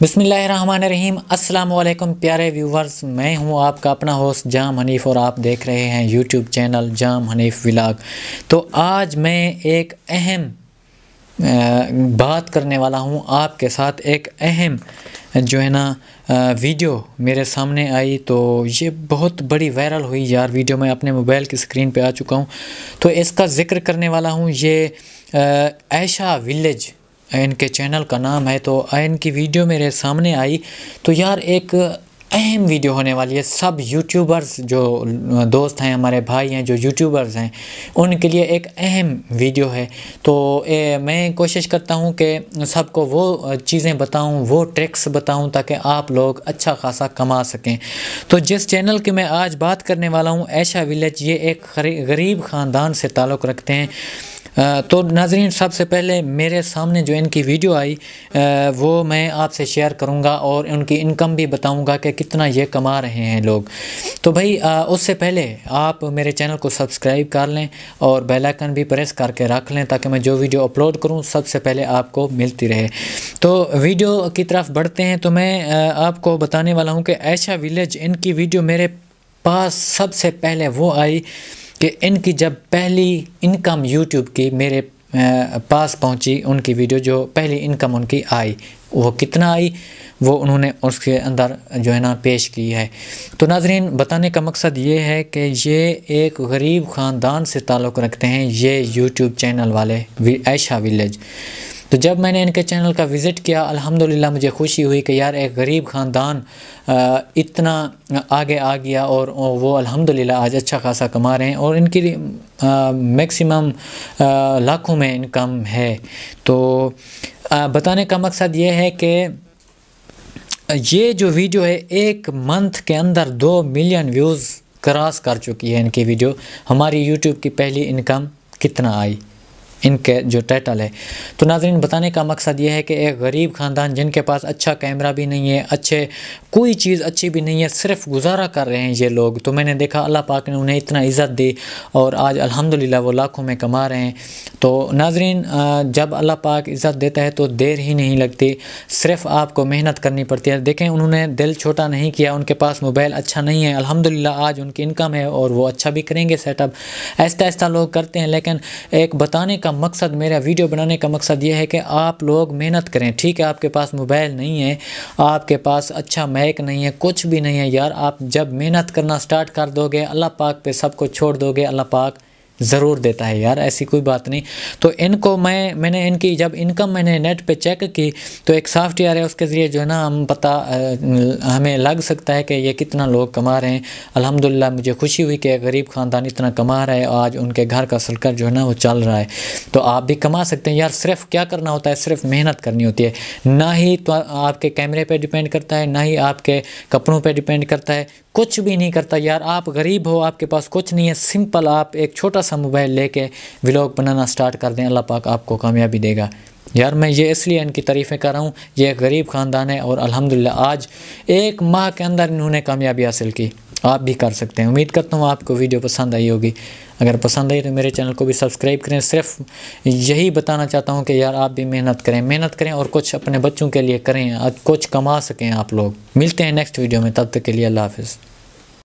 बिसमीम अल्लाम प्यारे व्यूवर्स मैं हूं आपका अपना होस्ट जाम हनीफ और आप देख रहे हैं यूट्यूब चैनल जाम हनीफ विलाग तो आज मैं एक अहम बात करने वाला हूं आपके साथ एक अहम जो है ना वीडियो मेरे सामने आई तो ये बहुत बड़ी वायरल हुई यार वीडियो मैं अपने मोबाइल की स्क्रीन पर आ चुका हूँ तो इसका ज़िक्र करने वाला हूँ ये ऐशा विलेज एन के चैनल का नाम है तो एन की वीडियो मेरे सामने आई तो यार एक अहम वीडियो होने वाली है सब यूट्यूबर्स जो दोस्त हैं हमारे भाई हैं जो यूट्यूबर्स हैं उनके लिए एक अहम वीडियो है तो ए, मैं कोशिश करता हूं कि सबको वो चीज़ें बताऊं वो ट्रिक्स बताऊं ताकि आप लोग अच्छा खासा कमा सकें तो जिस चैनल की मैं आज बात करने वाला हूं ऐशा विलेज ये एक गरीब ख़ानदान से ताल्लुक़ रखते हैं तो नाजरीन सबसे पहले मेरे सामने जो इनकी वीडियो आई वो मैं आपसे शेयर करूँगा और उनकी इनकम भी बताऊँगा कि कितना ये कमा रहे हैं लोग तो भाई उससे पहले आप मेरे चैनल को सब्सक्राइब कर लें और बेल आइकन भी प्रेस करके रख लें ताकि मैं जो वीडियो अपलोड करूँ सबसे पहले आपको मिलती रहे तो वीडियो की तरफ बढ़ते हैं तो मैं आपको बताने वाला हूँ कि ऐशा विलेज इनकी वीडियो मेरे पास सबसे पहले वो आई कि इनकी जब पहली इनकम यूट्यूब की मेरे पास पहुंची उनकी वीडियो जो पहली इनकम उनकी आई वो कितना आई वो उन्होंने उसके अंदर जो है ना पेश की है तो नाजरीन बताने का मकसद ये है कि ये एक गरीब ख़ानदान से ताल्लुक़ रखते हैं ये यूट्यूब चैनल वाले ऐशा विलेज तो जब मैंने इनके चैनल का विज़िट किया अल्हम्दुलिल्लाह मुझे खुशी हुई कि यार एक गरीब ख़ानदान इतना आगे आ गया और वो अल्हम्दुलिल्लाह आज अच्छा खासा कमा रहे हैं और इनकी मैक्सिमम लाखों में इनकम है तो आ, बताने का मकसद ये है कि ये जो वीडियो है एक मंथ के अंदर दो मिलियन व्यूज़ क्रॉस कर चुकी है इनकी वीडियो हमारी यूट्यूब की पहली इनकम कितना आई इनके जो टाइटल है तो नाजरीन बताने का मकसद ये है कि एक गरीब ख़ानदान जिनके पास अच्छा कैमरा भी नहीं है अच्छे कोई चीज़ अच्छी भी नहीं है सिर्फ गुजारा कर रहे हैं ये लोग तो मैंने देखा अल्लाह पाक ने उन्हें इतना इज़्ज़त दी और आज अल्हम्दुलिल्लाह वो लाखों में कमा रहे हैं तो नाजरीन जब अल्लाह पाक इज़्ज़त देता है तो देर ही नहीं लगती सिर्फ आपको मेहनत करनी पड़ती है देखें उन्होंने दिल छोटा नहीं किया उनके पास मोबाइल अच्छा नहीं है अल्हम्दुलिल्लाह आज उनकी इनकम है और वो अच्छा भी करेंगे सेटअप ऐसा ऐसा लोग करते हैं लेकिन एक बताने का मकसद मेरा वीडियो बनाने का मकसद ये है कि आप लोग मेहनत करें ठीक है आपके पास मोबाइल नहीं है आपके पास अच्छा मैक नहीं है कुछ भी नहीं है यार आप जब मेहनत करना स्टार्ट कर दोगे अल्लाह पाक पर सब कुछ छोड़ दोगे अल्लाह पाक ज़रूर देता है यार ऐसी कोई बात नहीं तो इनको मैं मैंने इनकी जब इनकम मैंने नेट पे चेक की तो एक सॉफ्टवेयर है उसके ज़रिए जो है ना हम पता हमें लग सकता है कि ये कितना लोग कमा रहे हैं अल्हम्दुलिल्लाह मुझे खुशी हुई कि गरीब ख़ानदान इतना कमा रहा है आज उनके घर का सलकर जो है ना वो चल रहा है तो आप भी कमा सकते हैं यार सिर्फ क्या करना होता है सिर्फ मेहनत करनी होती है ना ही तो आपके कैमरे पर डिपेंड करता है ना ही आपके कपड़ों पर डिपेंड करता है कुछ भी नहीं करता यार आप गरीब हो आपके पास कुछ नहीं है सिंपल आप एक छोटा सा मोबाइल लेके व्लॉग बनाना स्टार्ट कर दें अल्लाह पाक आपको कामयाबी देगा यार मैं ये इसलिए इनकी तारीफ़ें कर रहा हूँ ये गरीब ख़ानदान है और अलहमदिल्ला आज एक माह के अंदर इन्होंने कामयाबी हासिल की आप भी कर सकते हैं उम्मीद करता हूँ आपको वीडियो पसंद आई होगी अगर पसंद आई तो मेरे चैनल को भी सब्सक्राइब करें सिर्फ यही बताना चाहता हूँ कि यार आप भी मेहनत करें मेहनत करें और कुछ अपने बच्चों के लिए करें कुछ कमा सकें आप लोग मिलते हैं नेक्स्ट वीडियो में तब तक के लिए अल्लाह हाफिज़